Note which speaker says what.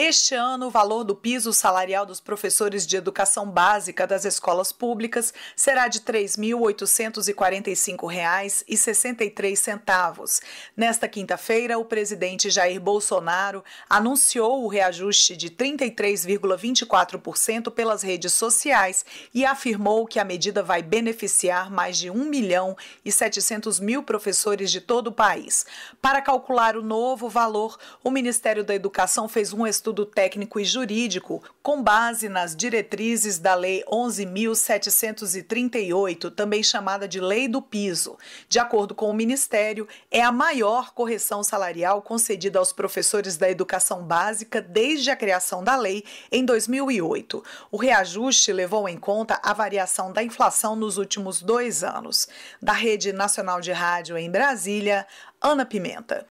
Speaker 1: Este ano, o valor do piso salarial dos professores de educação básica das escolas públicas será de R$ 3.845,63. Nesta quinta-feira, o presidente Jair Bolsonaro anunciou o reajuste de 33,24% pelas redes sociais e afirmou que a medida vai beneficiar mais de 1 milhão e 700 mil professores de todo o país. Para calcular o novo valor, o Ministério da Educação fez um estudo estudo técnico e jurídico com base nas diretrizes da Lei 11.738, também chamada de Lei do Piso. De acordo com o Ministério, é a maior correção salarial concedida aos professores da educação básica desde a criação da lei em 2008. O reajuste levou em conta a variação da inflação nos últimos dois anos. Da Rede Nacional de Rádio em Brasília,
Speaker 2: Ana Pimenta.